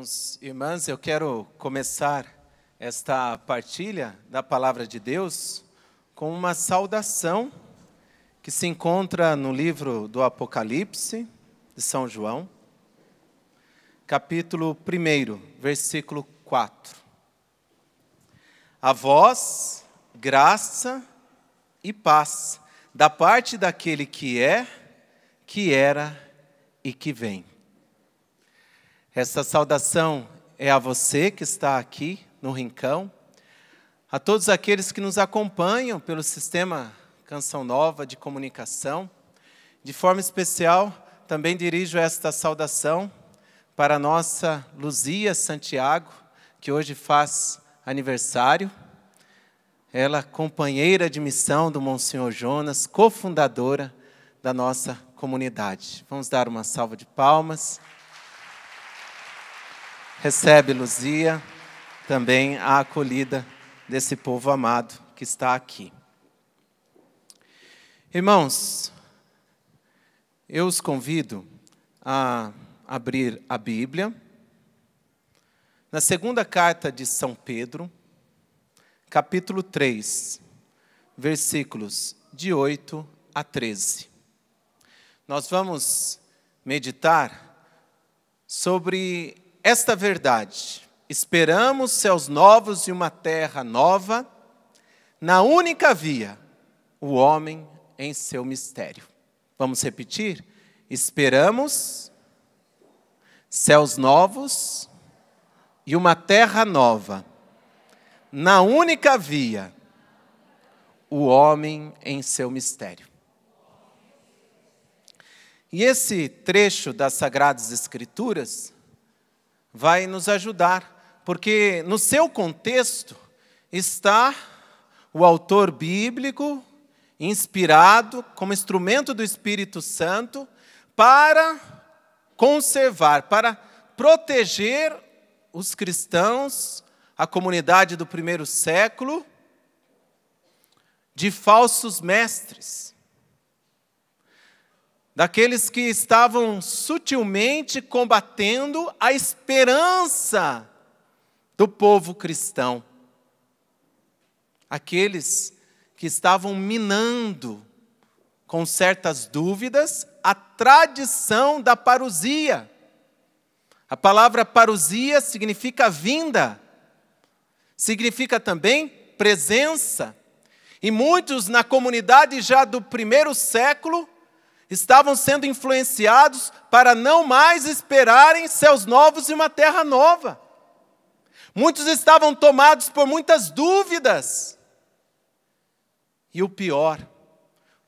Irmãos e irmãs, eu quero começar esta partilha da palavra de Deus com uma saudação que se encontra no livro do Apocalipse de São João, capítulo 1, versículo 4. A vós, graça e paz da parte daquele que é, que era e que vem essa saudação é a você que está aqui no Rincão, a todos aqueles que nos acompanham pelo sistema Canção Nova de comunicação. De forma especial, também dirijo esta saudação para a nossa Luzia Santiago, que hoje faz aniversário. Ela, companheira de missão do Monsenhor Jonas, cofundadora da nossa comunidade. Vamos dar uma salva de palmas recebe, Luzia, também a acolhida desse povo amado que está aqui. Irmãos, eu os convido a abrir a Bíblia. Na segunda carta de São Pedro, capítulo 3, versículos de 8 a 13. Nós vamos meditar sobre esta verdade. Esperamos céus novos e uma terra nova, na única via, o homem em seu mistério. Vamos repetir? Esperamos céus novos e uma terra nova, na única via, o homem em seu mistério. E esse trecho das Sagradas Escrituras vai nos ajudar, porque no seu contexto está o autor bíblico, inspirado como instrumento do Espírito Santo, para conservar, para proteger os cristãos, a comunidade do primeiro século, de falsos mestres daqueles que estavam sutilmente combatendo a esperança do povo cristão, aqueles que estavam minando com certas dúvidas a tradição da parusia. A palavra parusia significa vinda, significa também presença. E muitos na comunidade já do primeiro século estavam sendo influenciados para não mais esperarem céus novos e uma terra nova. Muitos estavam tomados por muitas dúvidas. E o pior,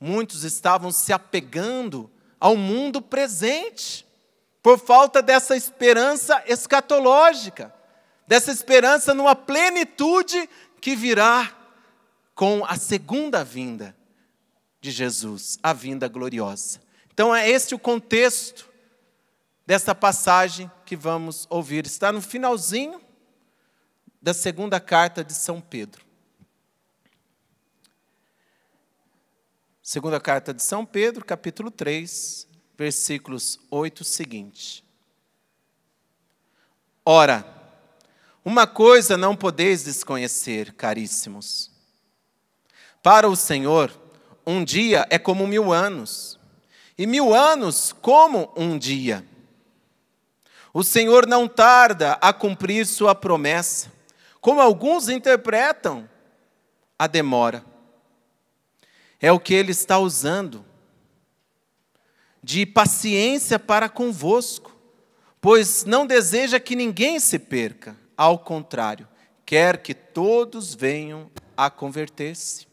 muitos estavam se apegando ao mundo presente, por falta dessa esperança escatológica, dessa esperança numa plenitude que virá com a segunda vinda de Jesus, a vinda gloriosa. Então é este o contexto dessa passagem que vamos ouvir. Está no finalzinho da segunda carta de São Pedro. Segunda carta de São Pedro, capítulo 3, versículos 8 seguinte. Ora, uma coisa não podeis desconhecer, caríssimos. Para o Senhor, um dia é como mil anos, e mil anos como um dia. O Senhor não tarda a cumprir sua promessa, como alguns interpretam a demora. É o que ele está usando de paciência para convosco, pois não deseja que ninguém se perca, ao contrário, quer que todos venham a converter-se.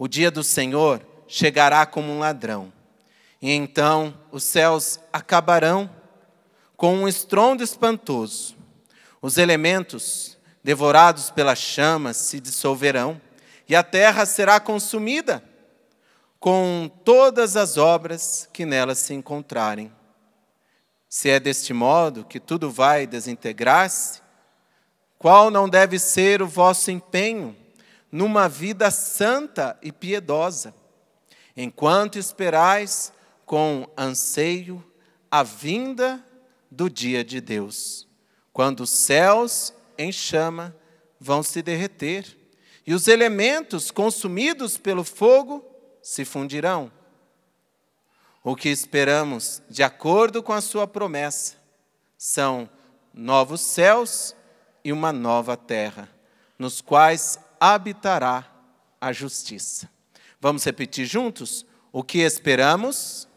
O dia do Senhor chegará como um ladrão, e então os céus acabarão com um estrondo espantoso. Os elementos, devorados pelas chamas, se dissolverão, e a terra será consumida com todas as obras que nela se encontrarem. Se é deste modo que tudo vai desintegrar-se, qual não deve ser o vosso empenho? numa vida santa e piedosa, enquanto esperais com anseio a vinda do dia de Deus, quando os céus em chama vão se derreter e os elementos consumidos pelo fogo se fundirão. O que esperamos, de acordo com a sua promessa, são novos céus e uma nova terra, nos quais habitará a justiça. Vamos repetir juntos? O que esperamos?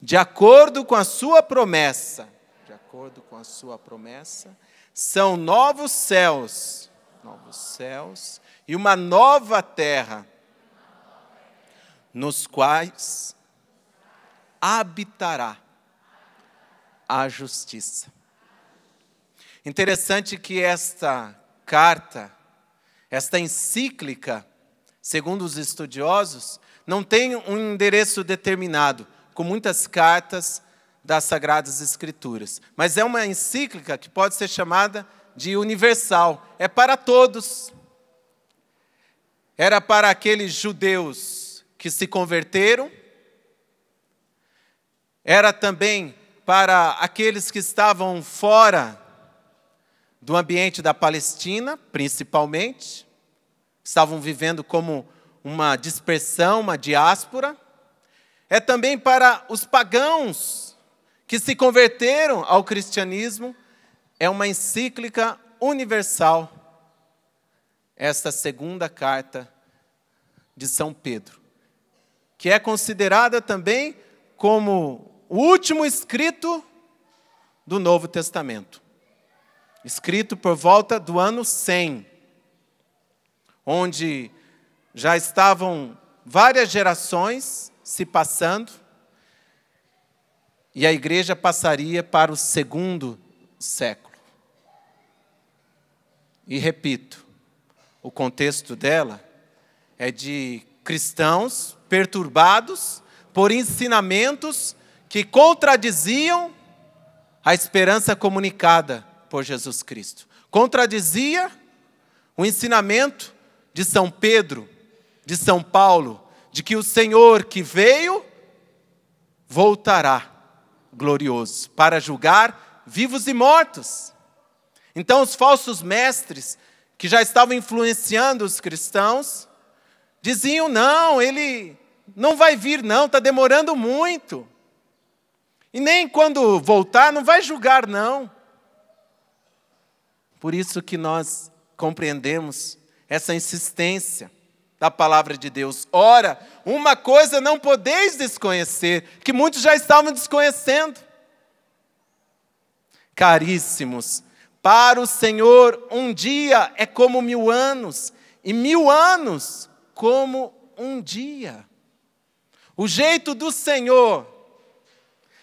De acordo com a sua promessa, de acordo com a sua promessa, são novos céus, novos céus e uma nova terra, nos quais habitará a justiça. Interessante que esta carta esta encíclica, segundo os estudiosos, não tem um endereço determinado, com muitas cartas das Sagradas Escrituras, mas é uma encíclica que pode ser chamada de universal, é para todos. Era para aqueles judeus que se converteram, era também para aqueles que estavam fora do ambiente da Palestina, principalmente, estavam vivendo como uma dispersão, uma diáspora. É também para os pagãos que se converteram ao cristianismo, é uma encíclica universal, esta segunda carta de São Pedro, que é considerada também como o último escrito do Novo Testamento escrito por volta do ano 100, onde já estavam várias gerações se passando, e a igreja passaria para o segundo século. E repito, o contexto dela é de cristãos perturbados por ensinamentos que contradiziam a esperança comunicada por Jesus Cristo. Contradizia o ensinamento de São Pedro, de São Paulo, de que o Senhor que veio voltará glorioso para julgar vivos e mortos. Então, os falsos mestres que já estavam influenciando os cristãos diziam: não, ele não vai vir, não, está demorando muito. E nem quando voltar, não vai julgar, não. Por isso que nós compreendemos essa insistência da palavra de Deus. Ora, uma coisa não podeis desconhecer, que muitos já estavam desconhecendo. Caríssimos, para o Senhor um dia é como mil anos, e mil anos como um dia. O jeito do Senhor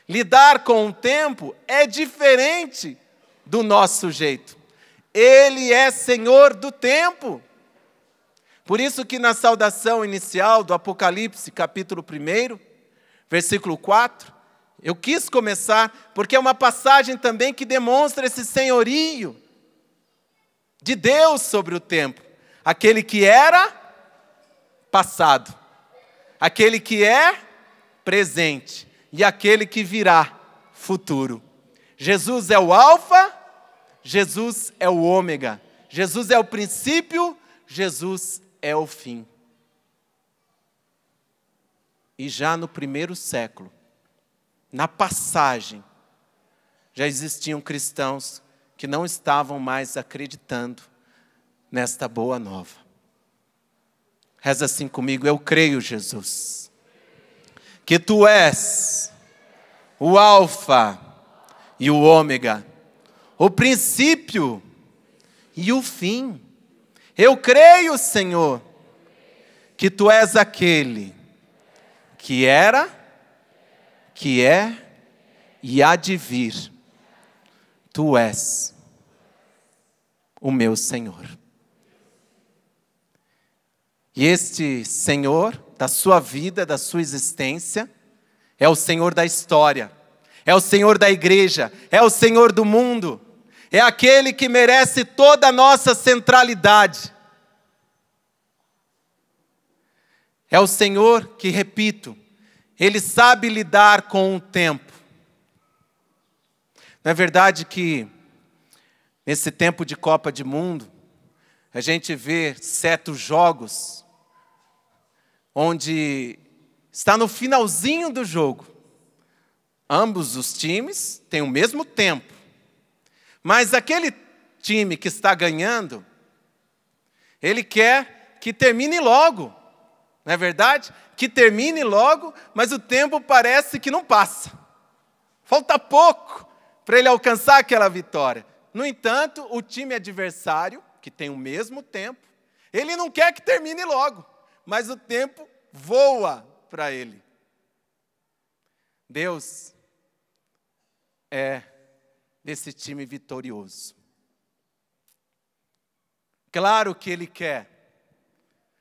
lidar com o tempo é diferente do nosso jeito. Ele é Senhor do tempo. Por isso que na saudação inicial do Apocalipse, capítulo 1, versículo 4, eu quis começar porque é uma passagem também que demonstra esse senhorio de Deus sobre o tempo. Aquele que era passado, aquele que é presente e aquele que virá futuro. Jesus é o alfa Jesus é o ômega, Jesus é o princípio, Jesus é o fim. E já no primeiro século, na passagem, já existiam cristãos que não estavam mais acreditando nesta boa nova. Reza assim comigo: Eu creio, Jesus, que tu és o Alfa e o Ômega o princípio e o fim. Eu creio, Senhor, que tu és aquele que era, que é e há de vir. Tu és o meu Senhor. E este Senhor da sua vida, da sua existência, é o Senhor da história, é o Senhor da igreja, é o Senhor do mundo é aquele que merece toda a nossa centralidade. É o Senhor que, repito, Ele sabe lidar com o tempo. Não é verdade que, nesse tempo de Copa de Mundo, a gente vê certos jogos onde está no finalzinho do jogo. Ambos os times têm o mesmo tempo. Mas aquele time que está ganhando, ele quer que termine logo, não é verdade? Que termine logo, mas o tempo parece que não passa. Falta pouco para ele alcançar aquela vitória. No entanto, o time adversário, que tem o mesmo tempo, ele não quer que termine logo, mas o tempo voa para ele. Deus é desse time vitorioso. Claro que Ele quer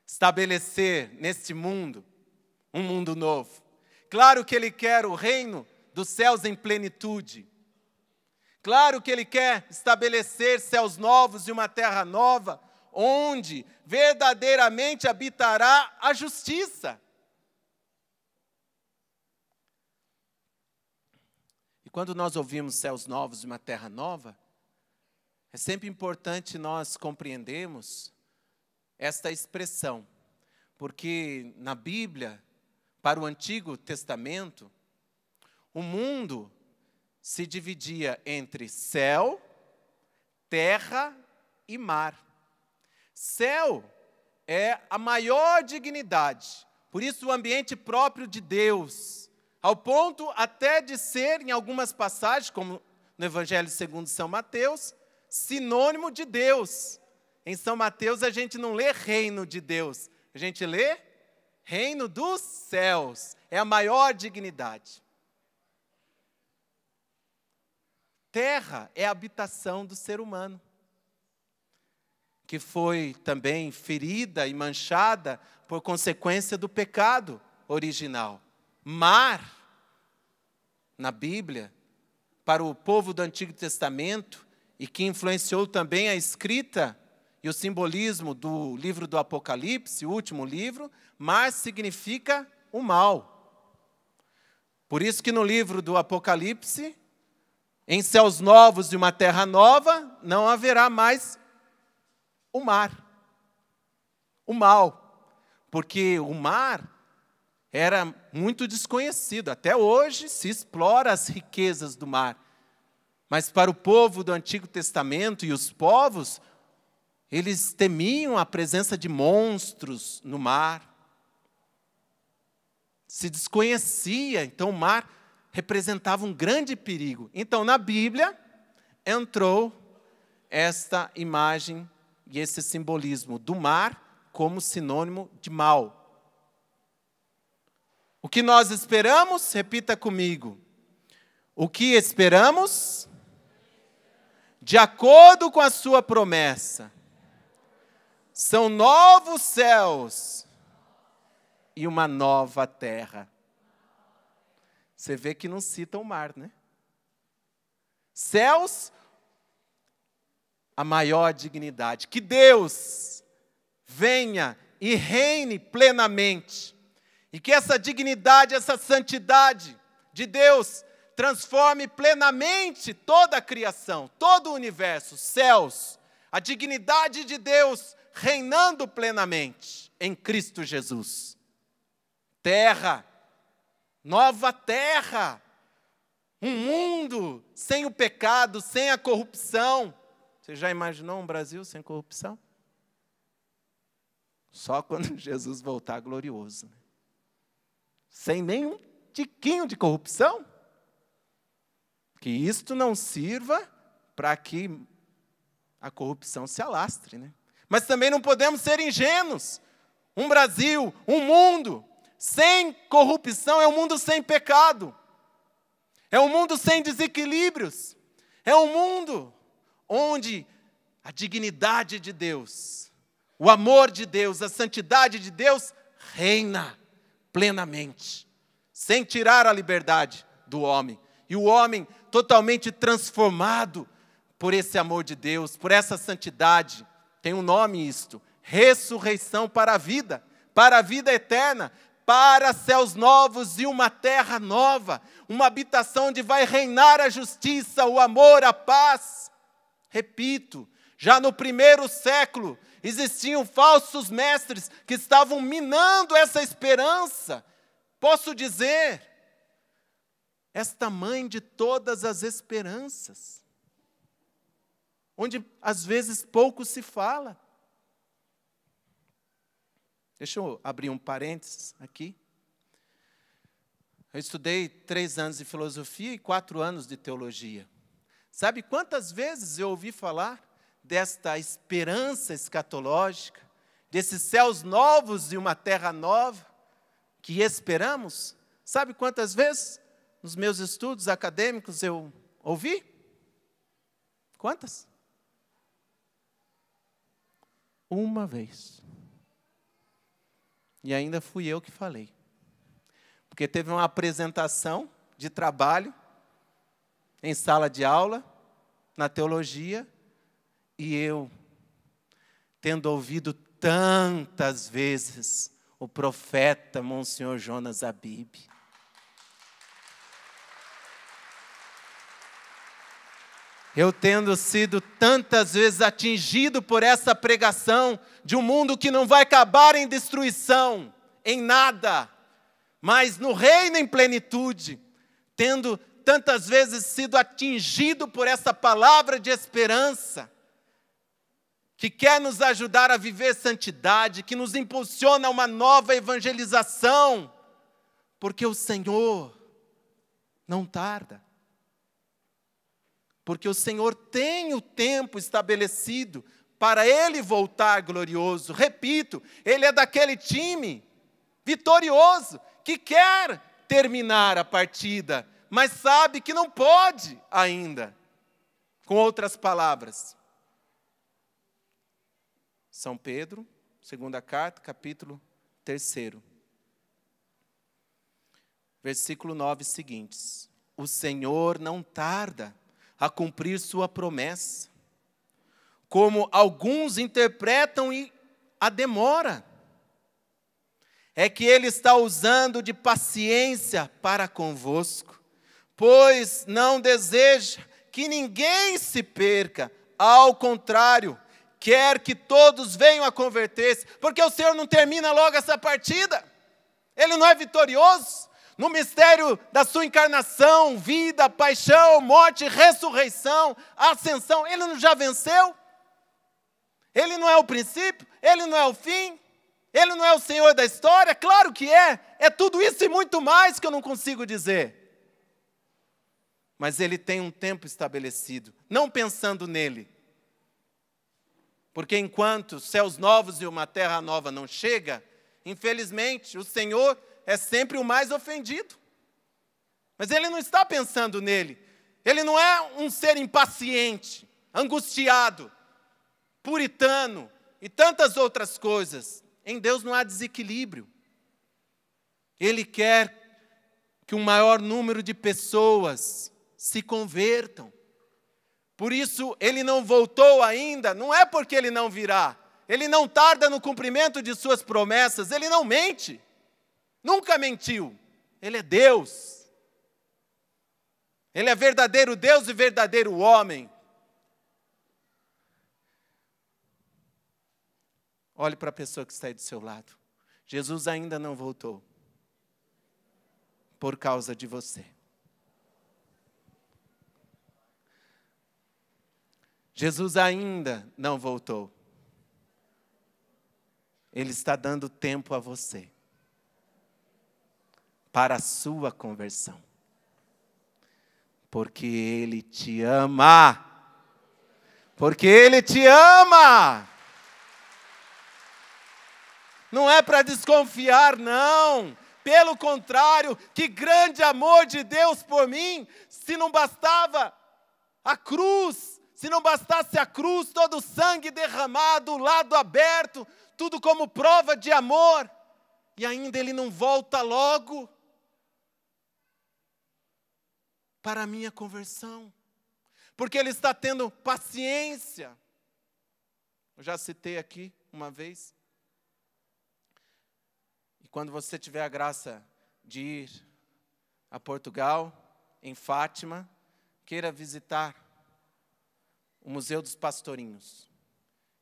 estabelecer neste mundo um mundo novo. Claro que Ele quer o reino dos céus em plenitude. Claro que Ele quer estabelecer céus novos e uma terra nova, onde verdadeiramente habitará a justiça. Quando nós ouvimos céus novos e uma terra nova, é sempre importante nós compreendermos esta expressão, porque na Bíblia, para o Antigo Testamento, o mundo se dividia entre céu, terra e mar. Céu é a maior dignidade, por isso o ambiente próprio de Deus ao ponto até de ser, em algumas passagens, como no Evangelho segundo São Mateus, sinônimo de Deus. Em São Mateus a gente não lê reino de Deus, a gente lê reino dos céus. É a maior dignidade. Terra é a habitação do ser humano, que foi também ferida e manchada por consequência do pecado original. Mar na Bíblia, para o povo do Antigo Testamento e que influenciou também a escrita e o simbolismo do livro do Apocalipse, o último livro, mas significa o mal. Por isso que no livro do Apocalipse, em céus novos e uma terra nova, não haverá mais o mar. O mal. Porque o mar era muito desconhecido. Até hoje se explora as riquezas do mar. Mas para o povo do Antigo Testamento e os povos, eles temiam a presença de monstros no mar. Se desconhecia, então o mar representava um grande perigo. Então na Bíblia entrou esta imagem e esse simbolismo do mar como sinônimo de mal, o que nós esperamos? Repita comigo. O que esperamos? De acordo com a sua promessa. São novos céus e uma nova terra. Você vê que não cita o mar, né? Céus, a maior dignidade. Que Deus venha e reine plenamente e que essa dignidade, essa santidade de Deus transforme plenamente toda a criação, todo o universo, céus, a dignidade de Deus reinando plenamente em Cristo Jesus. Terra, nova terra, um mundo sem o pecado, sem a corrupção. Você já imaginou um Brasil sem corrupção? Só quando Jesus voltar glorioso. Né? sem nenhum tiquinho de corrupção. Que isto não sirva para que a corrupção se alastre. Né? Mas também não podemos ser ingênuos. Um Brasil, um mundo sem corrupção é um mundo sem pecado, é um mundo sem desequilíbrios, é um mundo onde a dignidade de Deus, o amor de Deus, a santidade de Deus reina plenamente, sem tirar a liberdade do homem. E o homem totalmente transformado por esse amor de Deus, por essa santidade, tem um nome isto: ressurreição para a vida, para a vida eterna, para céus novos e uma terra nova, uma habitação onde vai reinar a justiça, o amor, a paz. Repito, já no primeiro século Existiam falsos mestres que estavam minando essa esperança. Posso dizer, esta mãe de todas as esperanças, onde às vezes pouco se fala. Deixa eu abrir um parênteses aqui. Eu estudei três anos de filosofia e quatro anos de teologia. Sabe quantas vezes eu ouvi falar desta esperança escatológica, desses céus novos e uma terra nova que esperamos, sabe quantas vezes nos meus estudos acadêmicos eu ouvi? Quantas? Uma vez. E ainda fui eu que falei. Porque teve uma apresentação de trabalho em sala de aula, na teologia, e eu, tendo ouvido tantas vezes o profeta Monsenhor Jonas Abib, eu tendo sido tantas vezes atingido por essa pregação de um mundo que não vai acabar em destruição, em nada, mas no reino em plenitude, tendo tantas vezes sido atingido por essa palavra de esperança, que quer nos ajudar a viver santidade, que nos impulsiona a uma nova evangelização, porque o Senhor não tarda. Porque o Senhor tem o tempo estabelecido para ele voltar glorioso. Repito, ele é daquele time vitorioso que quer terminar a partida, mas sabe que não pode ainda. Com outras palavras, são Pedro, segunda carta, capítulo 3. Versículo 9 seguintes. O Senhor não tarda a cumprir sua promessa, como alguns interpretam e a demora. É que ele está usando de paciência para convosco, pois não deseja que ninguém se perca, ao contrário, quer que todos venham a converter-se, porque o Senhor não termina logo essa partida. Ele não é vitorioso no mistério da sua encarnação, vida, paixão, morte, ressurreição, ascensão. Ele não já venceu? Ele não é o princípio? Ele não é o fim? Ele não é o Senhor da história? Claro que é. É tudo isso e muito mais que eu não consigo dizer. Mas ele tem um tempo estabelecido, não pensando nele, porque enquanto céus novos e uma terra nova não chega, infelizmente, o Senhor é sempre o mais ofendido. Mas ele não está pensando nele. Ele não é um ser impaciente, angustiado, puritano e tantas outras coisas. Em Deus não há desequilíbrio. Ele quer que um maior número de pessoas se convertam. Por isso, ele não voltou ainda, não é porque ele não virá. Ele não tarda no cumprimento de suas promessas, ele não mente. Nunca mentiu. Ele é Deus. Ele é verdadeiro Deus e verdadeiro homem. Olhe para a pessoa que está aí do seu lado. Jesus ainda não voltou por causa de você. Jesus ainda não voltou. Ele está dando tempo a você para a sua conversão. Porque Ele te ama. Porque Ele te ama. Não é para desconfiar, não. Pelo contrário, que grande amor de Deus por mim, se não bastava a cruz, se não bastasse a cruz, todo o sangue derramado, o lado aberto, tudo como prova de amor, e ainda ele não volta logo para a minha conversão, porque ele está tendo paciência. Eu já citei aqui uma vez. E quando você tiver a graça de ir a Portugal, em Fátima, queira visitar o Museu dos Pastorinhos.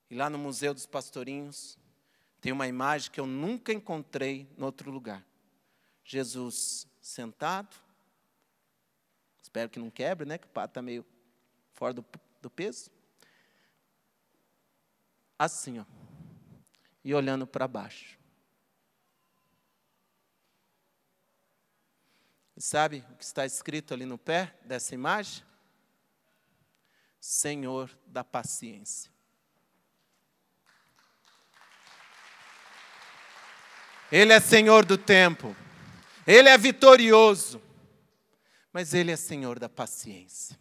E lá no Museu dos Pastorinhos tem uma imagem que eu nunca encontrei em outro lugar. Jesus sentado, espero que não quebre, né? Que o pato está meio fora do, do peso. Assim, ó, e olhando para baixo. E sabe o que está escrito ali no pé dessa imagem? Senhor da paciência. Ele é Senhor do tempo, Ele é vitorioso, mas Ele é Senhor da paciência.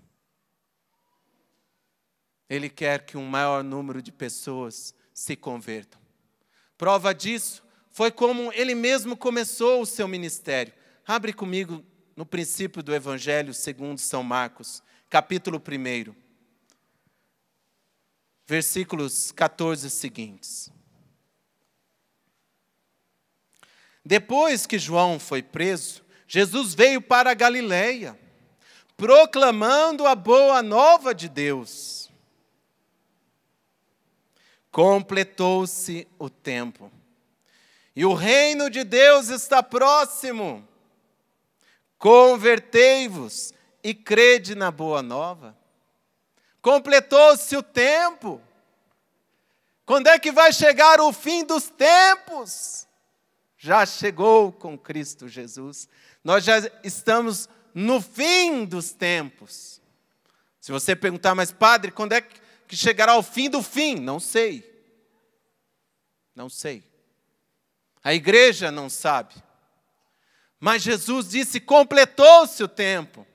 Ele quer que um maior número de pessoas se convertam. Prova disso foi como ele mesmo começou o seu ministério. Abre comigo no princípio do Evangelho segundo São Marcos, capítulo 1 versículos 14 seguintes. Depois que João foi preso, Jesus veio para a Galileia, proclamando a boa nova de Deus. Completou-se o tempo. E o reino de Deus está próximo. Convertei-vos e crede na boa nova. Completou-se o tempo. Quando é que vai chegar o fim dos tempos? Já chegou com Cristo Jesus. Nós já estamos no fim dos tempos. Se você perguntar, mas padre, quando é que chegará o fim do fim? Não sei. Não sei. A igreja não sabe. Mas Jesus disse: completou-se o tempo.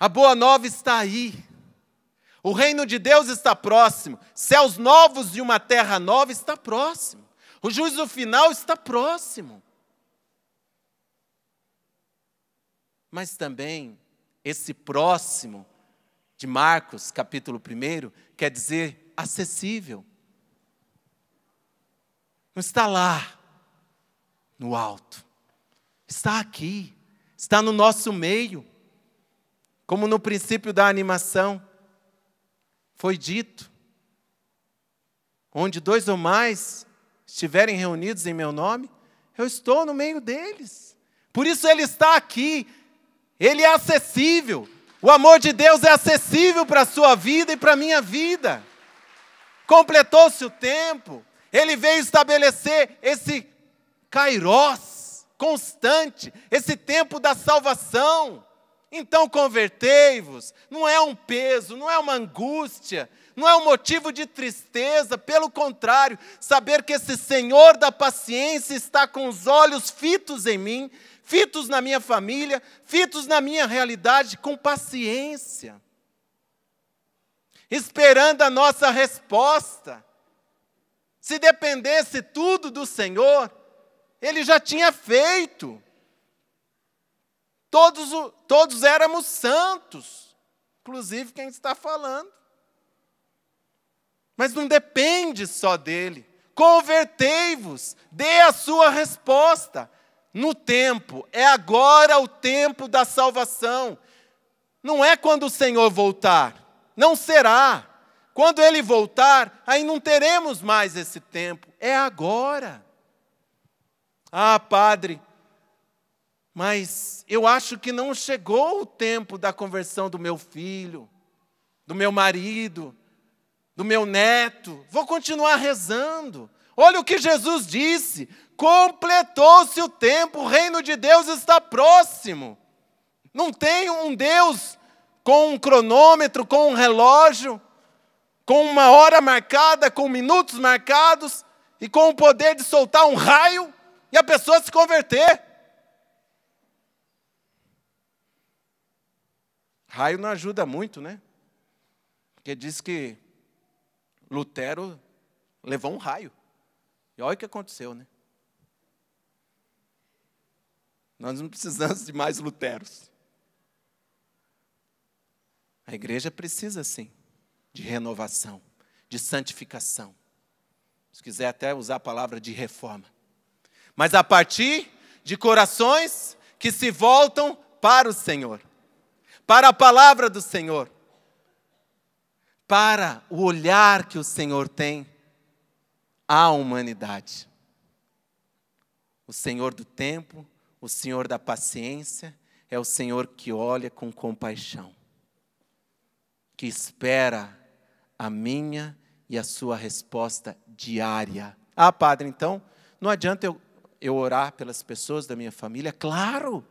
A boa nova está aí. O reino de Deus está próximo. Céus novos e uma terra nova está próximo. O juízo final está próximo. Mas também esse próximo de Marcos, capítulo 1, quer dizer acessível. Não está lá no alto. Está aqui. Está no nosso meio como no princípio da animação foi dito: onde dois ou mais estiverem reunidos em meu nome, eu estou no meio deles. Por isso ele está aqui, ele é acessível. O amor de Deus é acessível para a sua vida e para a minha vida. Completou-se o tempo, ele veio estabelecer esse kairós constante, esse tempo da salvação. Então convertei-vos. Não é um peso, não é uma angústia, não é um motivo de tristeza, pelo contrário, saber que esse Senhor da paciência está com os olhos fitos em mim, fitos na minha família, fitos na minha realidade, com paciência, esperando a nossa resposta. Se dependesse tudo do Senhor, Ele já tinha feito. Todos, todos éramos santos, inclusive quem está falando. Mas não depende só dele. Convertei-vos, dê a sua resposta. No tempo, é agora o tempo da salvação. Não é quando o Senhor voltar, não será. Quando ele voltar, aí não teremos mais esse tempo, é agora. Ah, padre, mas eu acho que não chegou o tempo da conversão do meu filho, do meu marido, do meu neto. Vou continuar rezando. Olha o que Jesus disse: completou-se o tempo, o reino de Deus está próximo. Não tem um Deus com um cronômetro, com um relógio, com uma hora marcada, com minutos marcados e com o poder de soltar um raio e a pessoa se converter. Raio não ajuda muito, né? Porque diz que Lutero levou um raio. E olha o que aconteceu, né? Nós não precisamos de mais Luteros. A igreja precisa, sim, de renovação, de santificação. Se quiser até usar a palavra de reforma. Mas a partir de corações que se voltam para o Senhor para a palavra do Senhor, para o olhar que o Senhor tem à humanidade. O Senhor do tempo, o Senhor da paciência, é o Senhor que olha com compaixão, que espera a minha e a sua resposta diária. Ah, Padre, então, não adianta eu, eu orar pelas pessoas da minha família? Claro!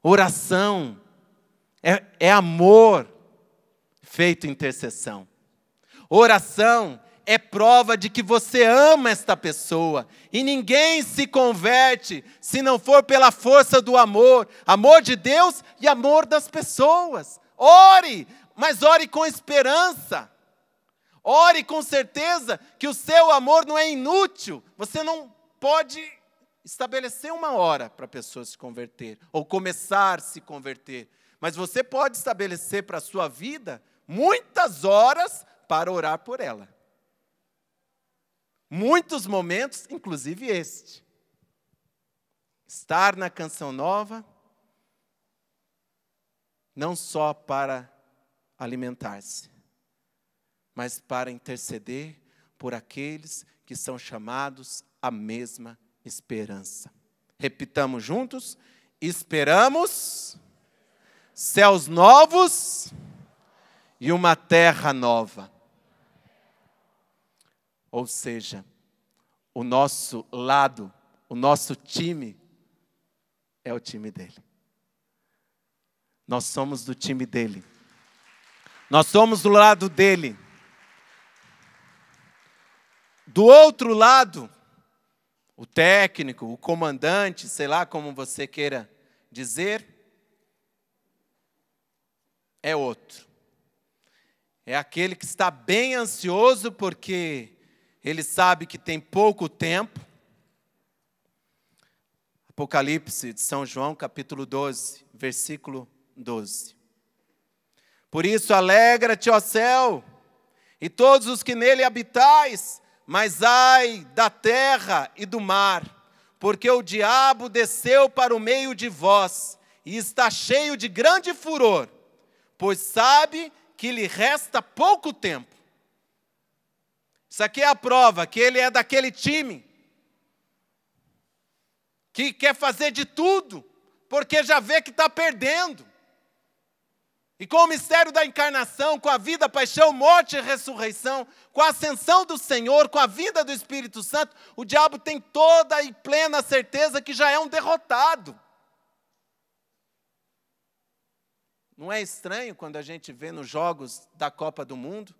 Oração é, é amor feito intercessão. Oração é prova de que você ama esta pessoa. E ninguém se converte se não for pela força do amor, amor de Deus e amor das pessoas. Ore, mas ore com esperança. Ore com certeza que o seu amor não é inútil. Você não pode estabelecer uma hora para a pessoa se converter ou começar a se converter, mas você pode estabelecer para a sua vida muitas horas para orar por ela. Muitos momentos, inclusive este. Estar na canção nova, não só para alimentar-se, mas para interceder por aqueles que são chamados à mesma esperança. Repitamos juntos: esperamos céus novos e uma terra nova. Ou seja, o nosso lado, o nosso time é o time dele. Nós somos do time dele. Nós somos do lado dele. Do outro lado, o técnico, o comandante, sei lá como você queira dizer, é outro. É aquele que está bem ansioso porque ele sabe que tem pouco tempo. Apocalipse de São João, capítulo 12, versículo 12. Por isso, alegra-te, ó céu, e todos os que nele habitais, mas ai da terra e do mar, porque o diabo desceu para o meio de vós e está cheio de grande furor, pois sabe que lhe resta pouco tempo. Isso aqui é a prova que ele é daquele time que quer fazer de tudo, porque já vê que está perdendo. E com o mistério da encarnação, com a vida, paixão, morte e ressurreição, com a ascensão do Senhor, com a vida do Espírito Santo, o diabo tem toda e plena certeza que já é um derrotado. Não é estranho quando a gente vê nos jogos da Copa do Mundo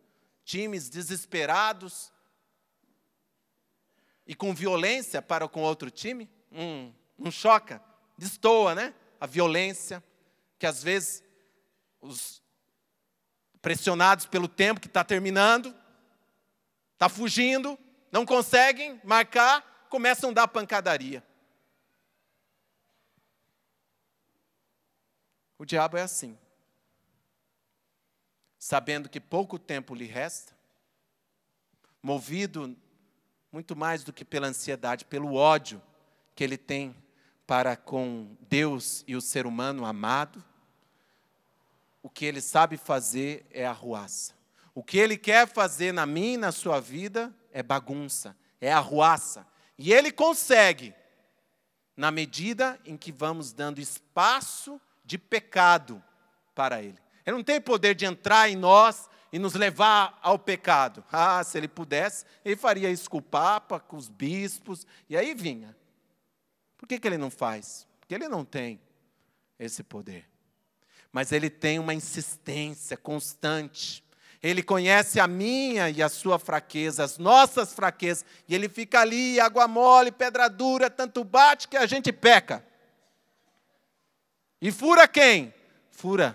times desesperados e com violência para com outro time? Hum, não choca? Destoa, né? A violência, que às vezes os pressionados pelo tempo que está terminando, está fugindo, não conseguem marcar, começam a dar pancadaria. O diabo é assim sabendo que pouco tempo lhe resta, movido muito mais do que pela ansiedade, pelo ódio que ele tem para com Deus e o ser humano amado, o que ele sabe fazer é arruaça. O que ele quer fazer na mim, e na sua vida é bagunça, é arruaça. E ele consegue, na medida em que vamos dando espaço de pecado para ele. Ele não tem poder de entrar em nós e nos levar ao pecado. Ah, se ele pudesse, ele faria isso com o Papa, com os bispos, e aí vinha. Por que, que ele não faz? Porque ele não tem esse poder. Mas ele tem uma insistência constante. Ele conhece a minha e a sua fraqueza, as nossas fraquezas, e ele fica ali, água mole, pedra dura, tanto bate que a gente peca. E fura quem? Fura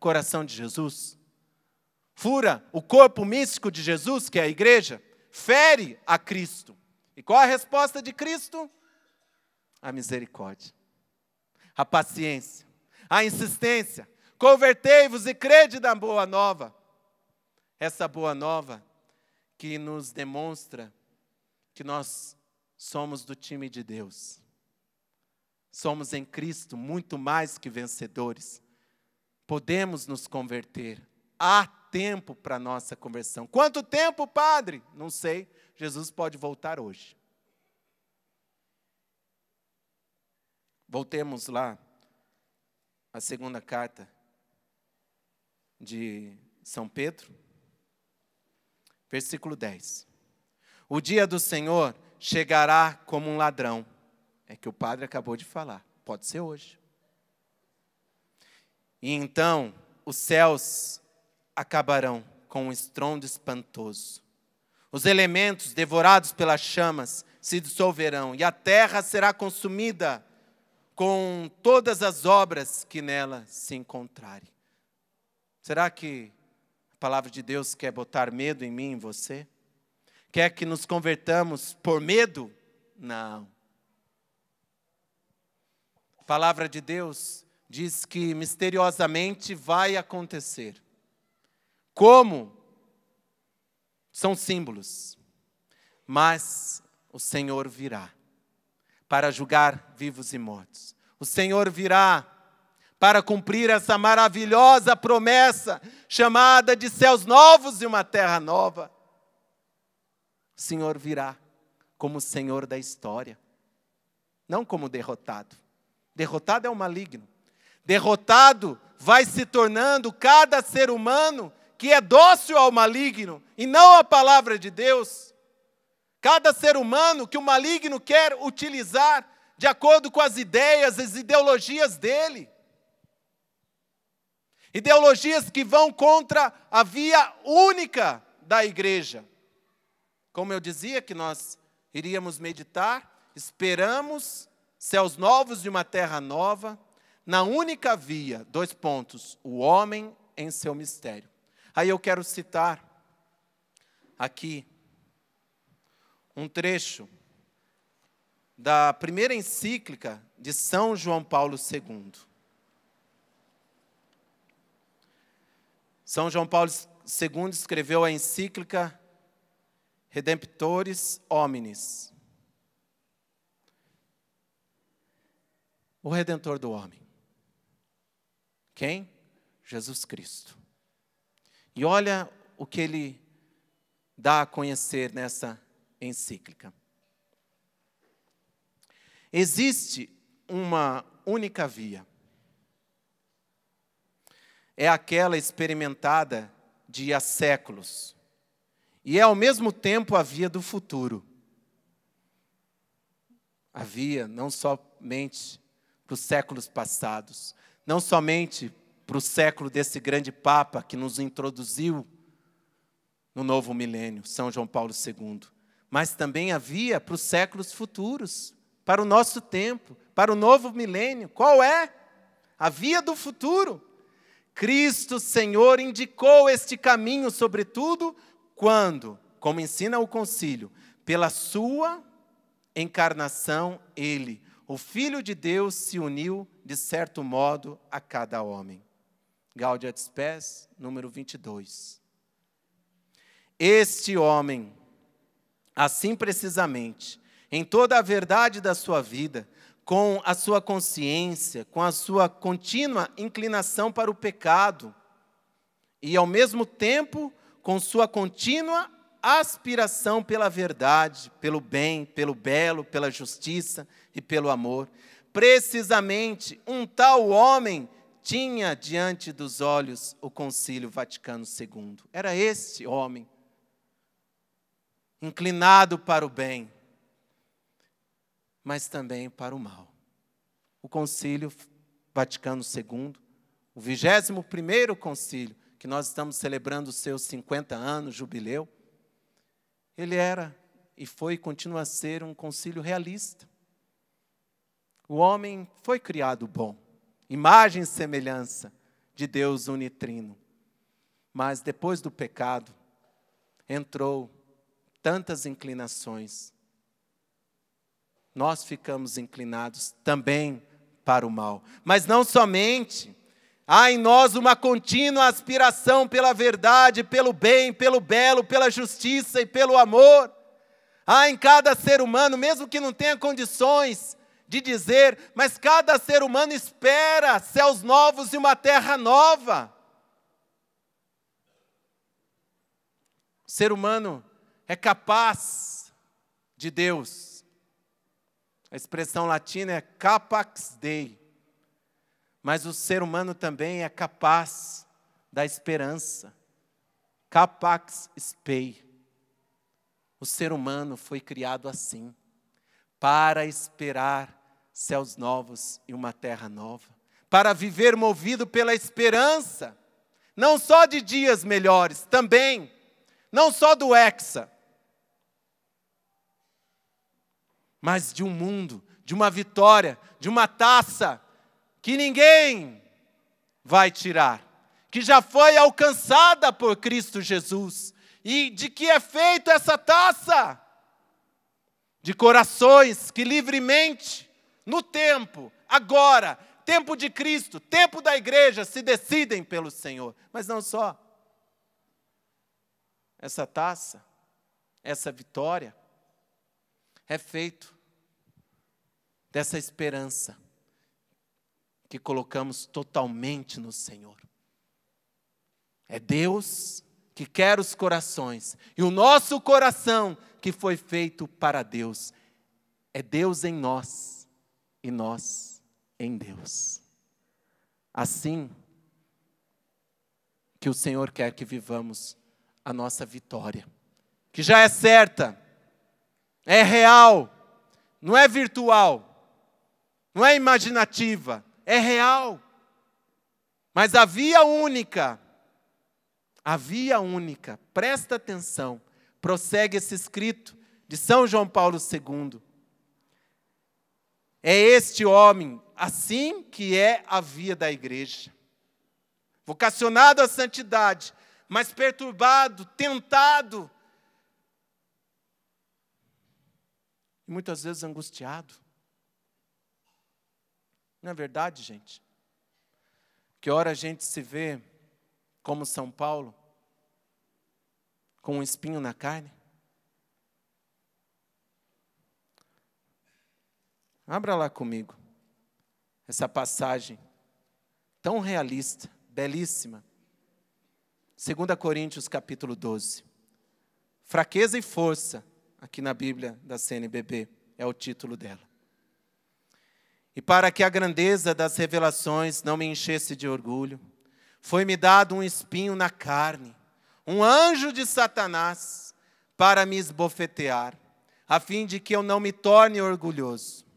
coração de Jesus, fura o corpo místico de Jesus, que é a igreja, fere a Cristo. E qual a resposta de Cristo? A misericórdia, a paciência, a insistência. Convertei-vos e crede na boa nova. Essa boa nova que nos demonstra que nós somos do time de Deus. Somos em Cristo muito mais que vencedores podemos nos converter. Há tempo para nossa conversão. Quanto tempo, padre? Não sei. Jesus pode voltar hoje. Voltemos lá à segunda carta de São Pedro, versículo 10. O dia do Senhor chegará como um ladrão. É que o padre acabou de falar. Pode ser hoje. E então os céus acabarão com um estrondo espantoso. Os elementos, devorados pelas chamas, se dissolverão, e a terra será consumida com todas as obras que nela se encontrarem. Será que a palavra de Deus quer botar medo em mim, em você? Quer que nos convertamos por medo? Não. A palavra de Deus diz que misteriosamente vai acontecer. Como? São símbolos. Mas o Senhor virá para julgar vivos e mortos. O Senhor virá para cumprir essa maravilhosa promessa chamada de céus novos e uma terra nova. O Senhor virá como Senhor da história, não como derrotado. Derrotado é o maligno. Derrotado vai se tornando cada ser humano que é dócil ao maligno e não à palavra de Deus. Cada ser humano que o maligno quer utilizar de acordo com as ideias, as ideologias dele. Ideologias que vão contra a via única da igreja. Como eu dizia que nós iríamos meditar, esperamos céus novos de uma terra nova na única via, dois pontos, o homem em seu mistério. Aí eu quero citar aqui um trecho da primeira encíclica de São João Paulo II. São João Paulo II escreveu a encíclica Redemptores Hominis. O redentor do homem. Quem? Jesus Cristo. E olha o que ele dá a conhecer nessa encíclica. Existe uma única via. É aquela experimentada de há séculos. E é ao mesmo tempo a via do futuro. A via não somente para os séculos passados, não somente para o século desse grande Papa que nos introduziu no novo milênio, São João Paulo II, mas também havia para os séculos futuros, para o nosso tempo, para o novo milênio. Qual é? A via do futuro. Cristo, Senhor, indicou este caminho, sobretudo, quando, como ensina o concílio, pela sua encarnação, ele, o Filho de Deus, se uniu de certo modo a cada homem. Gaudia et Spes, número 22. Este homem, assim precisamente, em toda a verdade da sua vida, com a sua consciência, com a sua contínua inclinação para o pecado, e ao mesmo tempo com sua contínua aspiração pela verdade, pelo bem, pelo belo, pela justiça e pelo amor. Precisamente, um tal homem tinha diante dos olhos o Concílio Vaticano II. Era este homem, inclinado para o bem, mas também para o mal. O Concílio Vaticano II, o 21 primeiro concílio, que nós estamos celebrando os seus 50 anos, jubileu, ele era e foi e continua a ser um concílio realista. O homem foi criado bom, imagem e semelhança de Deus unitrino. Mas depois do pecado, entrou tantas inclinações. Nós ficamos inclinados também para o mal. Mas não somente. Há em nós uma contínua aspiração pela verdade, pelo bem, pelo belo, pela justiça e pelo amor. Há em cada ser humano, mesmo que não tenha condições, de dizer, mas cada ser humano espera céus novos e uma terra nova. O ser humano é capaz de Deus. A expressão latina é capax dei. Mas o ser humano também é capaz da esperança. Capax spei. O ser humano foi criado assim, para esperar céus novos e uma terra nova, para viver movido pela esperança, não só de dias melhores, também, não só do Hexa, mas de um mundo, de uma vitória, de uma taça que ninguém vai tirar, que já foi alcançada por Cristo Jesus. E de que é feita essa taça? De corações que livremente no tempo, agora, tempo de Cristo, tempo da igreja, se decidem pelo Senhor. Mas não só. Essa taça, essa vitória, é feito dessa esperança que colocamos totalmente no Senhor. É Deus que quer os corações e o nosso coração que foi feito para Deus. É Deus em nós e nós em Deus. Assim que o Senhor quer que vivamos a nossa vitória, que já é certa, é real, não é virtual, não é imaginativa, é real. Mas a via única, a via única, presta atenção, prossegue esse escrito de São João Paulo II é este homem, assim que é a via da igreja. Vocacionado à santidade, mas perturbado, tentado. E muitas vezes angustiado. Não é verdade, gente? Que hora a gente se vê como São Paulo, com um espinho na carne? Abra lá comigo essa passagem tão realista, belíssima. 2 Coríntios capítulo 12. Fraqueza e força, aqui na Bíblia da CNBB, é o título dela. E para que a grandeza das revelações não me enchesse de orgulho, foi-me dado um espinho na carne, um anjo de Satanás, para me esbofetear, a fim de que eu não me torne orgulhoso.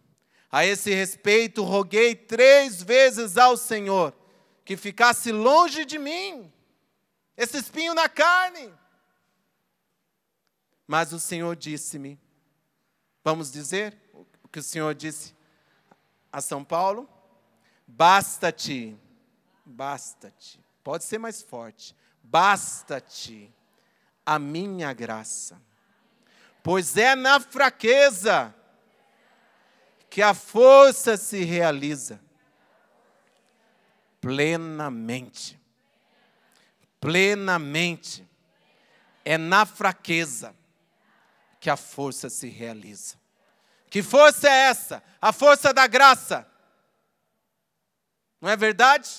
A esse respeito, roguei três vezes ao Senhor que ficasse longe de mim esse espinho na carne. Mas o Senhor disse-me, vamos dizer o que o Senhor disse a São Paulo? Basta-te, basta-te, pode ser mais forte, basta-te a minha graça, pois é na fraqueza que a força se realiza plenamente. Plenamente. É na fraqueza que a força se realiza. Que força é essa? A força da graça. Não é verdade?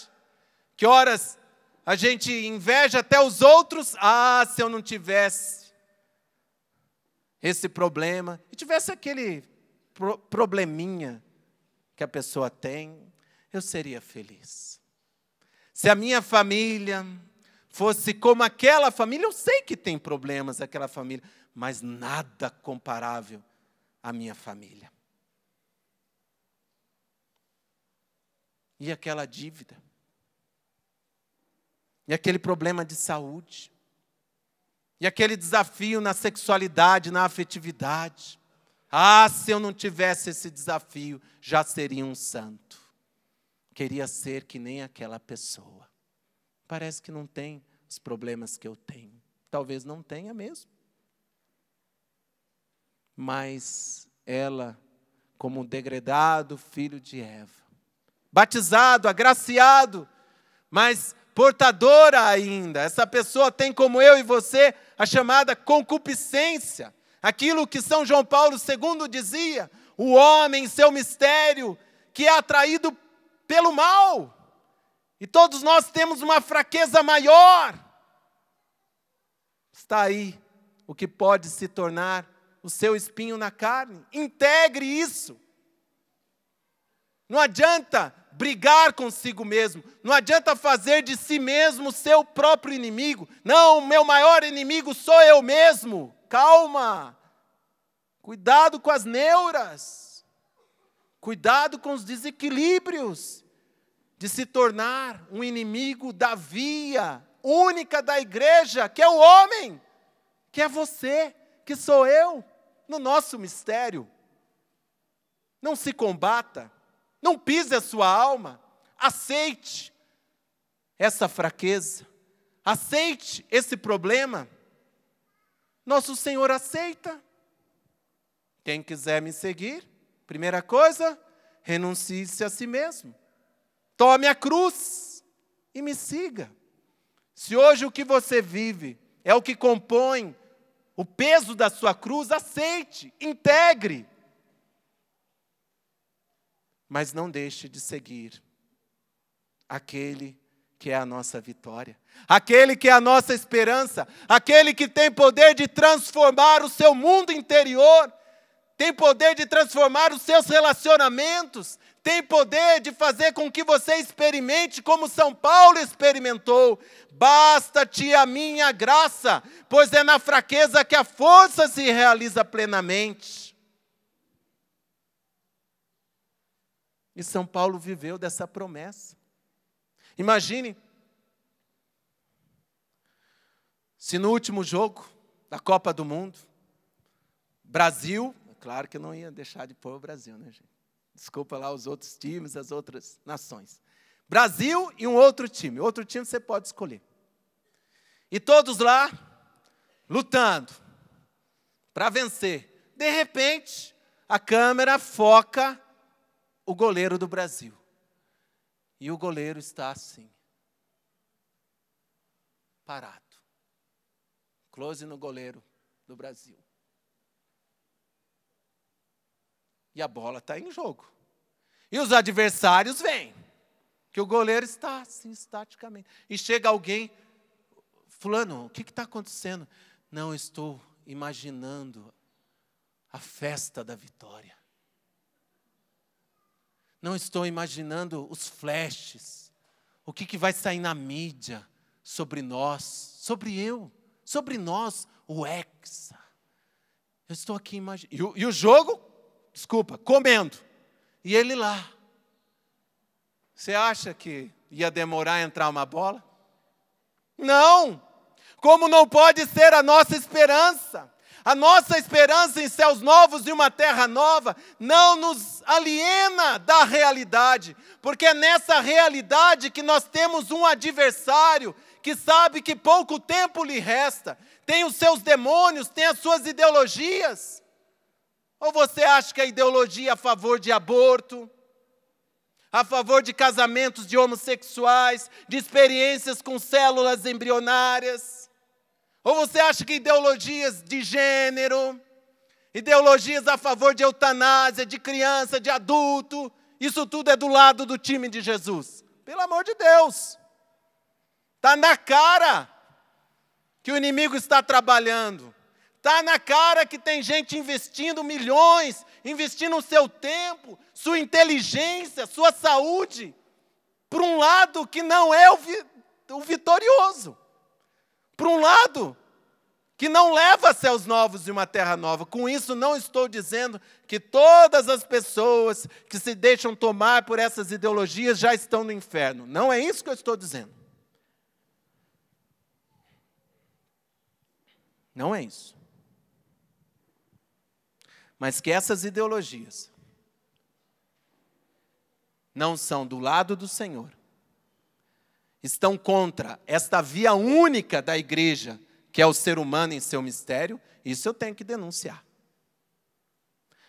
Que horas a gente inveja até os outros. Ah, se eu não tivesse esse problema, e tivesse aquele probleminha que a pessoa tem, eu seria feliz. Se a minha família fosse como aquela família, eu sei que tem problemas aquela família, mas nada comparável à minha família. E aquela dívida. E aquele problema de saúde. E aquele desafio na sexualidade, na afetividade. Ah, se eu não tivesse esse desafio, já seria um santo. Queria ser que nem aquela pessoa. Parece que não tem os problemas que eu tenho. Talvez não tenha mesmo. Mas ela, como um degradado filho de Eva, batizado, agraciado, mas portadora ainda, essa pessoa tem como eu e você a chamada concupiscência Aquilo que São João Paulo II dizia, o homem, seu mistério, que é atraído pelo mal. E todos nós temos uma fraqueza maior. Está aí o que pode se tornar o seu espinho na carne. Integre isso. Não adianta brigar consigo mesmo, não adianta fazer de si mesmo seu próprio inimigo. Não, meu maior inimigo sou eu mesmo. Calma! Cuidado com as neuras. Cuidado com os desequilíbrios de se tornar um inimigo da via única da igreja, que é o homem, que é você, que sou eu, no nosso mistério. Não se combata, não pise a sua alma, aceite essa fraqueza, aceite esse problema nosso Senhor aceita. Quem quiser me seguir, primeira coisa, renuncie-se a si mesmo. Tome a cruz e me siga. Se hoje o que você vive é o que compõe o peso da sua cruz, aceite, integre. Mas não deixe de seguir aquele que é a nossa vitória, aquele que é a nossa esperança, aquele que tem poder de transformar o seu mundo interior, tem poder de transformar os seus relacionamentos, tem poder de fazer com que você experimente como São Paulo experimentou. Basta-te a minha graça, pois é na fraqueza que a força se realiza plenamente. E São Paulo viveu dessa promessa. Imagine se no último jogo da Copa do Mundo, Brasil, é claro que eu não ia deixar de pôr o Brasil, né, gente? Desculpa lá os outros times, as outras nações. Brasil e um outro time. Outro time você pode escolher. E todos lá lutando para vencer. De repente, a câmera foca o goleiro do Brasil. E o goleiro está assim, parado. Close no goleiro do Brasil. E a bola está em jogo. E os adversários vêm. Que o goleiro está assim, estaticamente. E chega alguém, Fulano, o que está acontecendo? Não, estou imaginando a festa da vitória. Não estou imaginando os flashes, o que, que vai sair na mídia sobre nós, sobre eu, sobre nós, o Hexa. Eu estou aqui imaginando. E, e o jogo, desculpa, comendo. E ele lá. Você acha que ia demorar a entrar uma bola? Não! Como não pode ser a nossa esperança? A nossa esperança em céus novos e uma terra nova não nos aliena da realidade, porque é nessa realidade que nós temos um adversário que sabe que pouco tempo lhe resta, tem os seus demônios, tem as suas ideologias. Ou você acha que a ideologia é a favor de aborto, a favor de casamentos de homossexuais, de experiências com células embrionárias? Ou você acha que ideologias de gênero, ideologias a favor de eutanásia, de criança, de adulto, isso tudo é do lado do time de Jesus? Pelo amor de Deus! Está na cara que o inimigo está trabalhando. Está na cara que tem gente investindo milhões, investindo o seu tempo, sua inteligência, sua saúde, para um lado que não é o, vi o vitorioso para um lado que não leva céus novos e uma terra nova. Com isso, não estou dizendo que todas as pessoas que se deixam tomar por essas ideologias já estão no inferno. Não é isso que eu estou dizendo. Não é isso. Mas que essas ideologias não são do lado do Senhor estão contra esta via única da igreja, que é o ser humano em seu mistério, isso eu tenho que denunciar.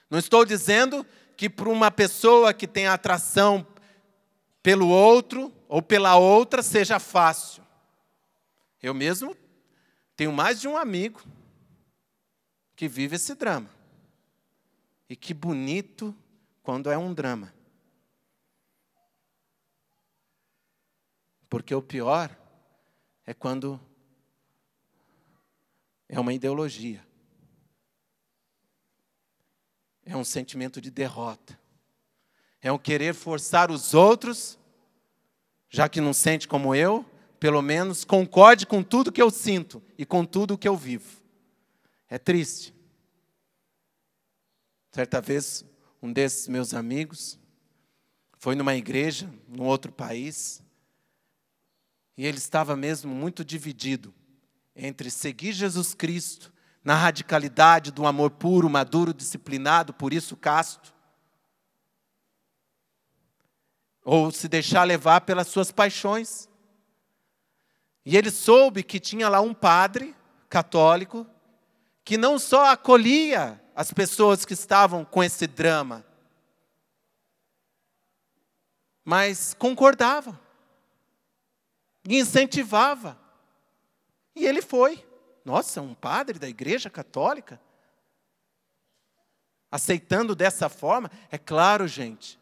Não estou dizendo que para uma pessoa que tem atração pelo outro ou pela outra seja fácil. Eu mesmo tenho mais de um amigo que vive esse drama. E que bonito quando é um drama. Porque o pior é quando é uma ideologia, é um sentimento de derrota, é um querer forçar os outros, já que não sente como eu, pelo menos concorde com tudo que eu sinto e com tudo que eu vivo. É triste. Certa vez, um desses meus amigos foi numa igreja, num outro país, e ele estava mesmo muito dividido entre seguir Jesus Cristo na radicalidade do amor puro, maduro, disciplinado, por isso casto, ou se deixar levar pelas suas paixões. E ele soube que tinha lá um padre católico que não só acolhia as pessoas que estavam com esse drama, mas concordava e incentivava. E ele foi. Nossa, um padre da Igreja Católica? Aceitando dessa forma? É claro, gente,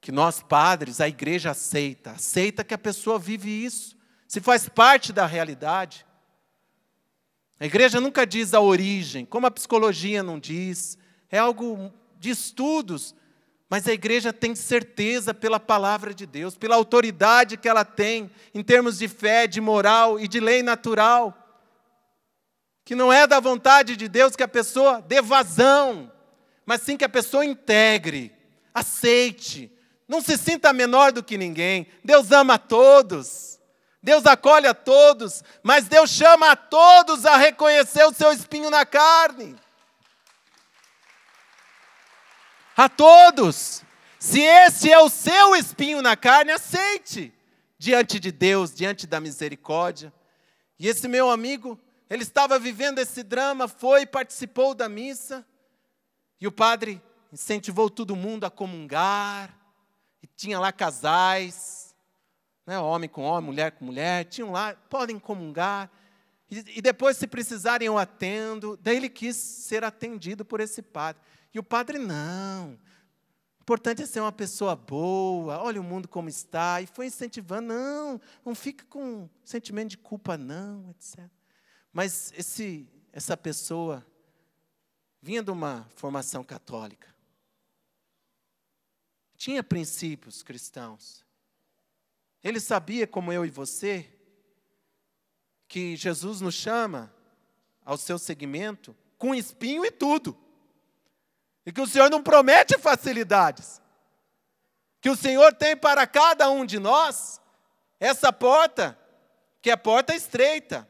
que nós padres, a igreja aceita, aceita que a pessoa vive isso, se faz parte da realidade. A igreja nunca diz a origem, como a psicologia não diz, é algo de estudos mas a igreja tem certeza pela palavra de Deus, pela autoridade que ela tem em termos de fé, de moral e de lei natural, que não é da vontade de Deus que a pessoa dê vazão, mas sim que a pessoa integre, aceite, não se sinta menor do que ninguém. Deus ama a todos, Deus acolhe a todos, mas Deus chama a todos a reconhecer o seu espinho na carne. a todos. Se esse é o seu espinho na carne, aceite diante de Deus, diante da misericórdia. E esse meu amigo, ele estava vivendo esse drama, foi, participou da missa, e o padre incentivou todo mundo a comungar, e tinha lá casais, né, homem com homem, mulher com mulher, tinham lá, podem comungar, e, e depois, se precisarem, eu atendo. Daí ele quis ser atendido por esse padre. E o padre, não. O importante é ser uma pessoa boa, olha o mundo como está. E foi incentivando, não, não fica com sentimento de culpa, não, etc. Mas esse, essa pessoa vinha de uma formação católica. Tinha princípios cristãos. Ele sabia, como eu e você, que Jesus nos chama ao seu seguimento com espinho e tudo. E que o Senhor não promete facilidades. Que o Senhor tem para cada um de nós essa porta, que é a porta estreita.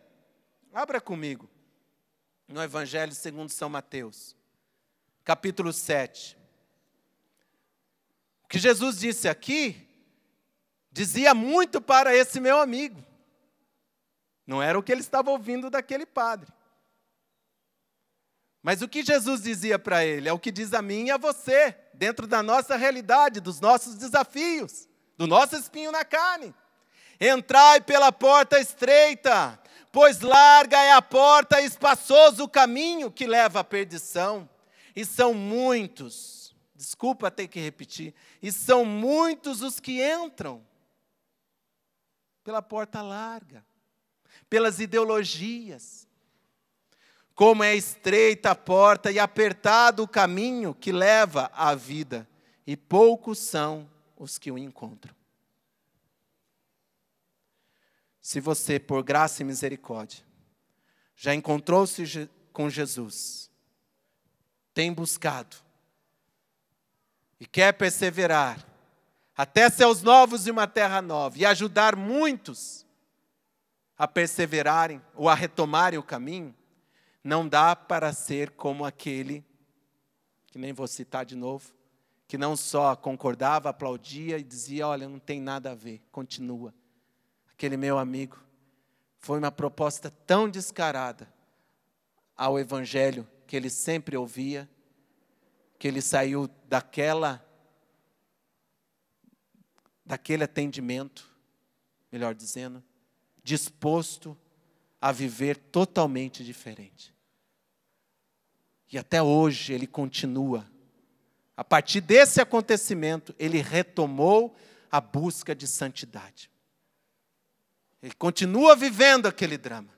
Abra comigo no Evangelho segundo São Mateus, capítulo 7. O que Jesus disse aqui dizia muito para esse meu amigo. Não era o que ele estava ouvindo daquele padre. Mas o que Jesus dizia para ele é o que diz a mim e a você, dentro da nossa realidade, dos nossos desafios, do nosso espinho na carne. Entrai pela porta estreita, pois larga é a porta e espaçoso o caminho que leva à perdição. E são muitos, desculpa ter que repetir, e são muitos os que entram pela porta larga, pelas ideologias, como é estreita a porta e apertado o caminho que leva à vida, e poucos são os que o encontram. Se você, por graça e misericórdia, já encontrou-se com Jesus, tem buscado e quer perseverar até céus novos e uma terra nova e ajudar muitos a perseverarem ou a retomarem o caminho, não dá para ser como aquele, que nem vou citar de novo, que não só concordava, aplaudia e dizia: Olha, não tem nada a ver, continua. Aquele meu amigo foi uma proposta tão descarada ao Evangelho que ele sempre ouvia, que ele saiu daquela daquele atendimento, melhor dizendo, disposto a viver totalmente diferente. E até hoje ele continua. A partir desse acontecimento, ele retomou a busca de santidade. Ele continua vivendo aquele drama,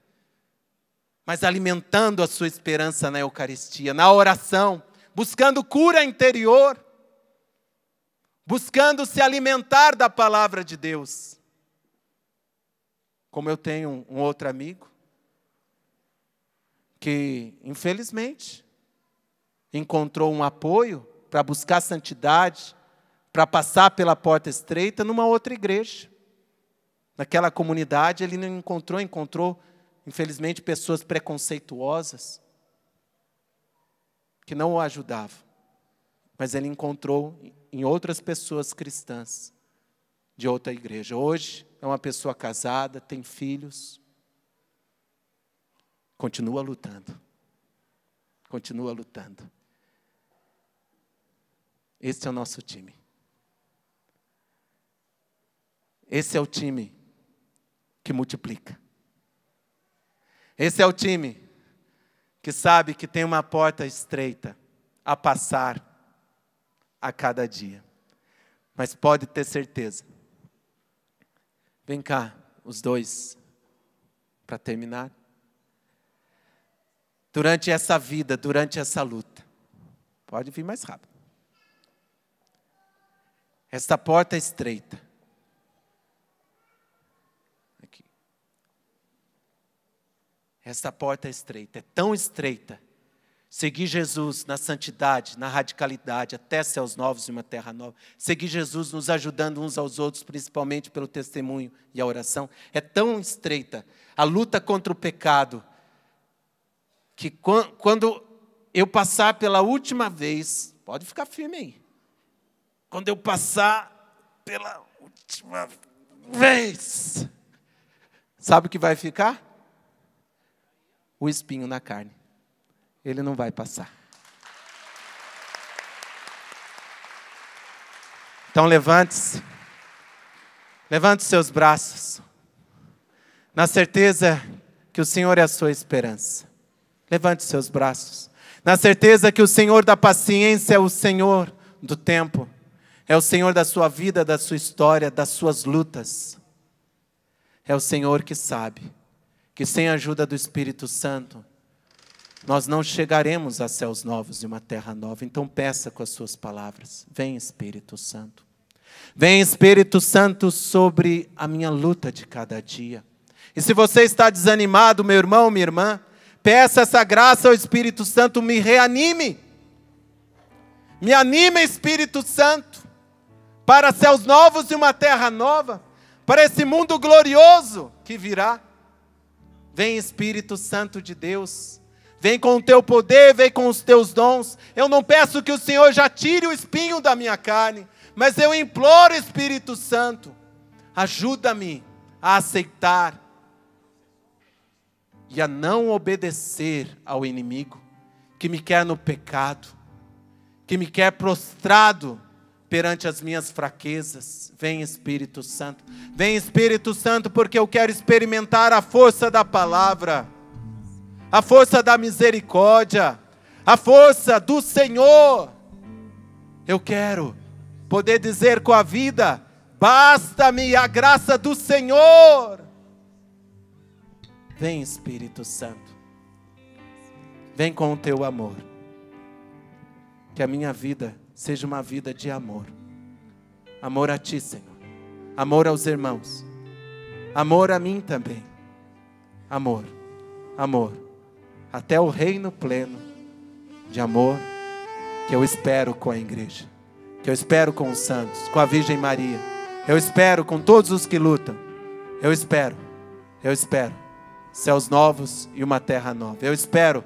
mas alimentando a sua esperança na Eucaristia, na oração, buscando cura interior, buscando se alimentar da palavra de Deus. Como eu tenho um outro amigo, que, infelizmente, encontrou um apoio para buscar santidade, para passar pela porta estreita numa outra igreja. Naquela comunidade ele não encontrou, encontrou, infelizmente, pessoas preconceituosas que não o ajudavam. Mas ele encontrou em outras pessoas cristãs de outra igreja. Hoje é uma pessoa casada, tem filhos, Continua lutando. Continua lutando. Esse é o nosso time. Esse é o time que multiplica. Esse é o time que sabe que tem uma porta estreita a passar a cada dia. Mas pode ter certeza. Vem cá, os dois, para terminar durante essa vida, durante essa luta. Pode vir mais rápido. Esta porta é estreita. Aqui. Esta porta é estreita, é tão estreita. Seguir Jesus na santidade, na radicalidade, até céus novos e uma terra nova. Seguir Jesus nos ajudando uns aos outros, principalmente pelo testemunho e a oração. É tão estreita. A luta contra o pecado que quando eu passar pela última vez, pode ficar firme aí. Quando eu passar pela última vez, sabe o que vai ficar? O espinho na carne. Ele não vai passar. Então levante-se. Levante seus braços. Na certeza que o Senhor é a sua esperança. Levante seus braços. Na certeza que o Senhor da paciência é o Senhor do tempo, é o Senhor da sua vida, da sua história, das suas lutas. É o Senhor que sabe que sem a ajuda do Espírito Santo, nós não chegaremos a céus novos e uma terra nova. Então peça com as suas palavras. Vem Espírito Santo. Vem Espírito Santo sobre a minha luta de cada dia. E se você está desanimado, meu irmão, minha irmã, Peça essa graça ao Espírito Santo, me reanime. Me anime, Espírito Santo, para céus novos e uma terra nova, para esse mundo glorioso que virá. Vem, Espírito Santo de Deus, vem com o teu poder, vem com os teus dons. Eu não peço que o Senhor já tire o espinho da minha carne, mas eu imploro, Espírito Santo, ajuda-me a aceitar e a não obedecer ao inimigo, que me quer no pecado, que me quer prostrado perante as minhas fraquezas. Vem Espírito Santo, vem Espírito Santo, porque eu quero experimentar a força da palavra, a força da misericórdia, a força do Senhor. Eu quero poder dizer com a vida: basta-me a graça do Senhor Vem, Espírito Santo. Vem com o teu amor. Que a minha vida seja uma vida de amor. Amor a ti, Senhor. Amor aos irmãos. Amor a mim também. Amor, amor. Até o reino pleno de amor que eu espero com a igreja. Que eu espero com os santos, com a Virgem Maria. Eu espero com todos os que lutam. Eu espero. Eu espero céus novos e uma terra nova. Eu espero,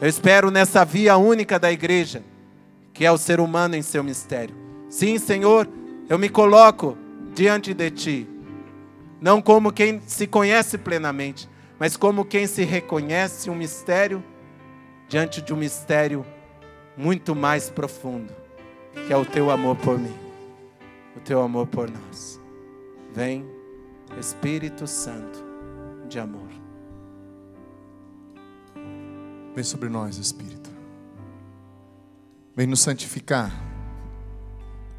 eu espero nessa via única da igreja, que é o ser humano em seu mistério. Sim, Senhor, eu me coloco diante de Ti, não como quem se conhece plenamente, mas como quem se reconhece um mistério diante de um mistério muito mais profundo, que é o Teu amor por mim, o Teu amor por nós. Vem, Espírito Santo de amor. Vem sobre nós, Espírito. Vem nos santificar,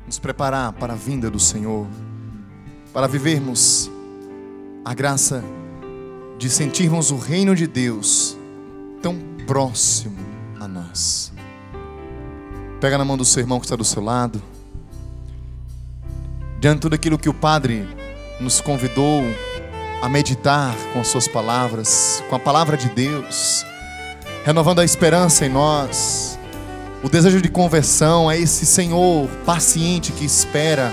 nos preparar para a vinda do Senhor, para vivermos a graça de sentirmos o reino de Deus tão próximo a nós. Pega na mão do seu irmão que está do seu lado. Diante de tudo aquilo que o Padre nos convidou a meditar com as suas palavras, com a palavra de Deus, renovando a esperança em nós, o desejo de conversão, é esse Senhor paciente que espera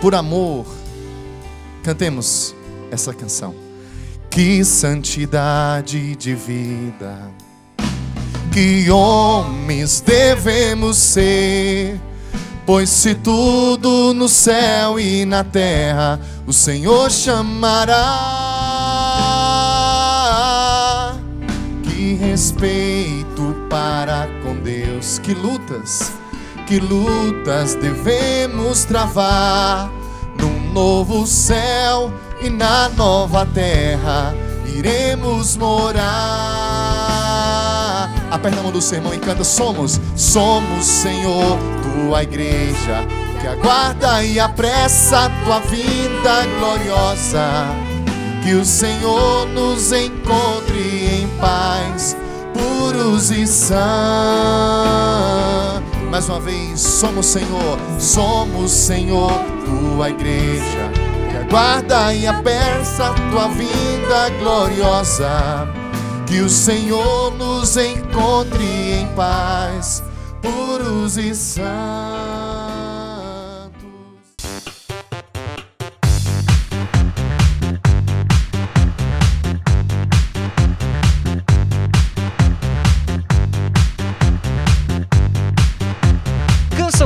por amor. Cantemos essa canção. Que santidade de vida, que homens devemos ser, pois se tudo no céu e na terra o Senhor chamará respeito para com Deus. Que lutas, que lutas devemos travar no novo céu e na nova terra iremos morar. Aperta a mão do sermão e canta: Somos, somos, Senhor, tua igreja que aguarda e apressa a tua vinda gloriosa. Que o Senhor nos encontre em paz puros e sãos. Mais uma vez, somos Senhor, somos Senhor, tua igreja que aguarda e a tua vida gloriosa. Que o Senhor nos encontre em paz, puros e sãos.